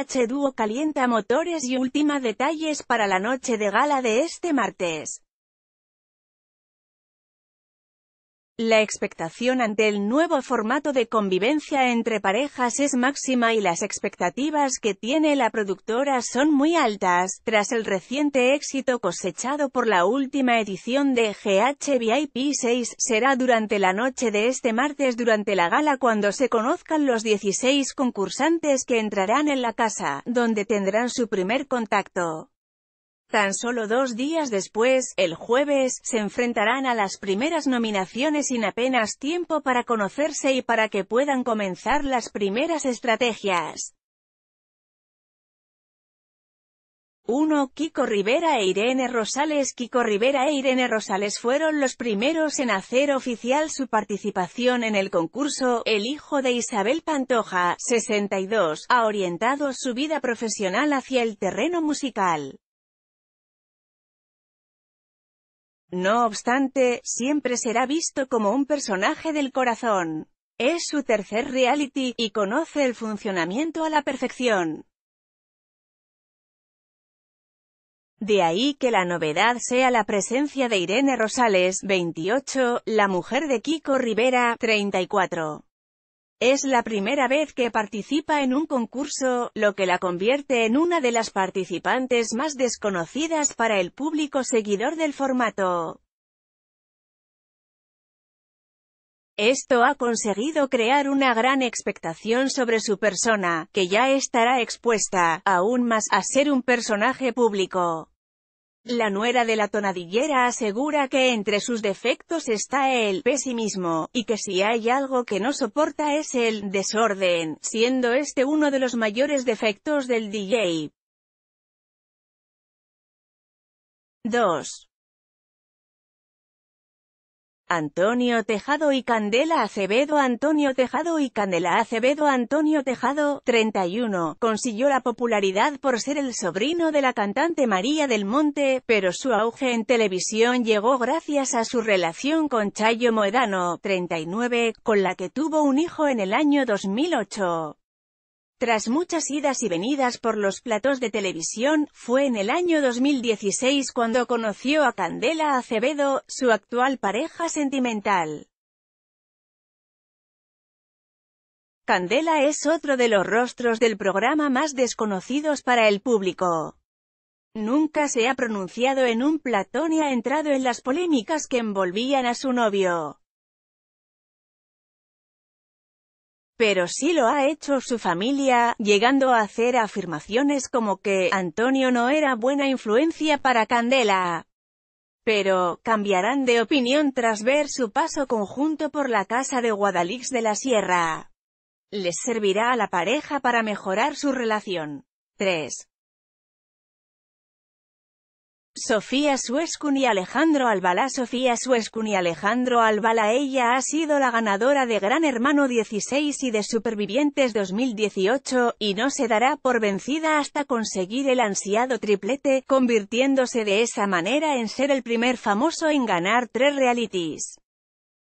h Duo calienta motores y última detalles para la noche de gala de este martes. La expectación ante el nuevo formato de convivencia entre parejas es máxima y las expectativas que tiene la productora son muy altas, tras el reciente éxito cosechado por la última edición de GHVIP 6, será durante la noche de este martes durante la gala cuando se conozcan los 16 concursantes que entrarán en la casa, donde tendrán su primer contacto. Tan solo dos días después, el jueves, se enfrentarán a las primeras nominaciones sin apenas tiempo para conocerse y para que puedan comenzar las primeras estrategias. 1. Kiko Rivera e Irene Rosales Kiko Rivera e Irene Rosales fueron los primeros en hacer oficial su participación en el concurso El hijo de Isabel Pantoja, 62, ha orientado su vida profesional hacia el terreno musical. No obstante, siempre será visto como un personaje del corazón. Es su tercer reality, y conoce el funcionamiento a la perfección. De ahí que la novedad sea la presencia de Irene Rosales, 28, la mujer de Kiko Rivera, 34. Es la primera vez que participa en un concurso, lo que la convierte en una de las participantes más desconocidas para el público seguidor del formato. Esto ha conseguido crear una gran expectación sobre su persona, que ya estará expuesta, aún más, a ser un personaje público. La nuera de la tonadillera asegura que entre sus defectos está el pesimismo, y que si hay algo que no soporta es el desorden, siendo este uno de los mayores defectos del DJ. 2. Antonio Tejado y Candela Acevedo Antonio Tejado y Candela Acevedo Antonio Tejado, 31, consiguió la popularidad por ser el sobrino de la cantante María del Monte, pero su auge en televisión llegó gracias a su relación con Chayo Moedano, 39, con la que tuvo un hijo en el año 2008. Tras muchas idas y venidas por los platos de televisión, fue en el año 2016 cuando conoció a Candela Acevedo, su actual pareja sentimental. Candela es otro de los rostros del programa más desconocidos para el público. Nunca se ha pronunciado en un platón y ha entrado en las polémicas que envolvían a su novio. Pero sí lo ha hecho su familia, llegando a hacer afirmaciones como que Antonio no era buena influencia para Candela. Pero, cambiarán de opinión tras ver su paso conjunto por la casa de Guadalix de la Sierra. Les servirá a la pareja para mejorar su relación. 3. Sofía Suescun y Alejandro Albala Sofía Suescun y Alejandro Albala Ella ha sido la ganadora de Gran Hermano 16 y de Supervivientes 2018, y no se dará por vencida hasta conseguir el ansiado triplete, convirtiéndose de esa manera en ser el primer famoso en ganar tres realities.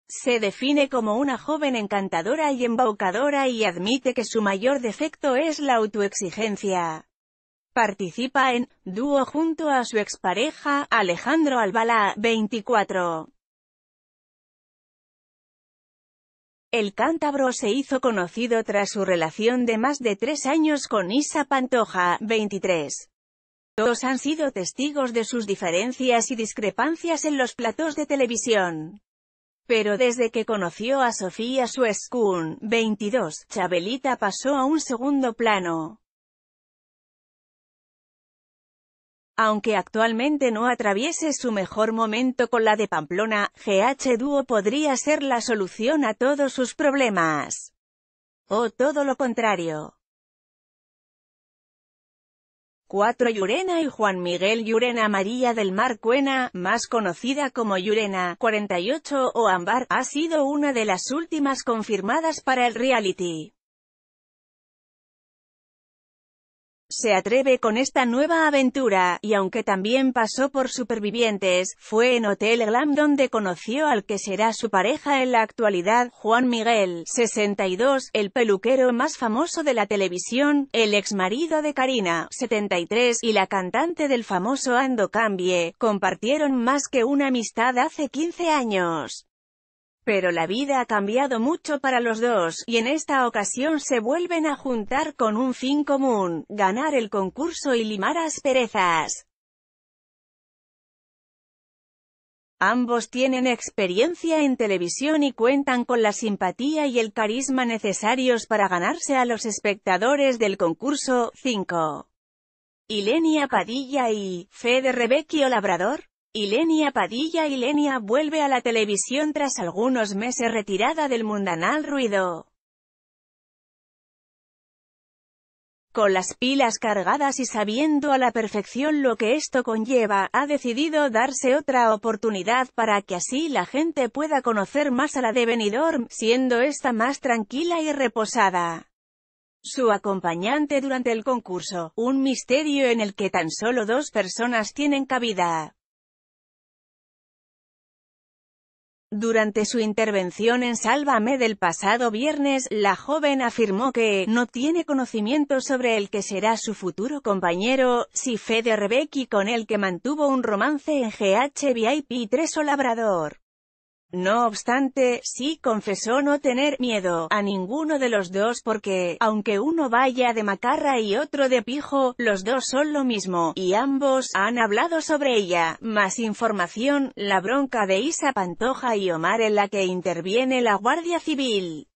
Se define como una joven encantadora y embaucadora y admite que su mayor defecto es la autoexigencia. Participa en dúo junto a su expareja, Alejandro Albalá, 24. El cántabro se hizo conocido tras su relación de más de tres años con Isa Pantoja, 23. Todos han sido testigos de sus diferencias y discrepancias en los platos de televisión. Pero desde que conoció a Sofía Suescun, 22, Chabelita pasó a un segundo plano. Aunque actualmente no atraviese su mejor momento con la de Pamplona, GH Duo podría ser la solución a todos sus problemas. O todo lo contrario. 4. Yurena y Juan Miguel Yurena María del Mar Cuena, más conocida como Llurena, 48 o Ambar, ha sido una de las últimas confirmadas para el reality. se atreve con esta nueva aventura, y aunque también pasó por Supervivientes, fue en Hotel Glam donde conoció al que será su pareja en la actualidad, Juan Miguel, 62, el peluquero más famoso de la televisión, el ex marido de Karina, 73, y la cantante del famoso Ando Cambie, compartieron más que una amistad hace 15 años. Pero la vida ha cambiado mucho para los dos, y en esta ocasión se vuelven a juntar con un fin común, ganar el concurso y limar asperezas. Ambos tienen experiencia en televisión y cuentan con la simpatía y el carisma necesarios para ganarse a los espectadores del concurso 5. Ilenia Padilla y Fede Rebecchio Labrador Ilenia Padilla Ilenia vuelve a la televisión tras algunos meses retirada del mundanal ruido. Con las pilas cargadas y sabiendo a la perfección lo que esto conlleva, ha decidido darse otra oportunidad para que así la gente pueda conocer más a la de Benidorm, siendo esta más tranquila y reposada su acompañante durante el concurso, un misterio en el que tan solo dos personas tienen cabida. Durante su intervención en Sálvame del pasado viernes, la joven afirmó que no tiene conocimiento sobre el que será su futuro compañero, si Fede Rebecki con el que mantuvo un romance en GH VIP 3 o Labrador. No obstante, sí confesó no tener miedo a ninguno de los dos porque, aunque uno vaya de macarra y otro de pijo, los dos son lo mismo, y ambos han hablado sobre ella. Más información, la bronca de Isa Pantoja y Omar en la que interviene la Guardia Civil.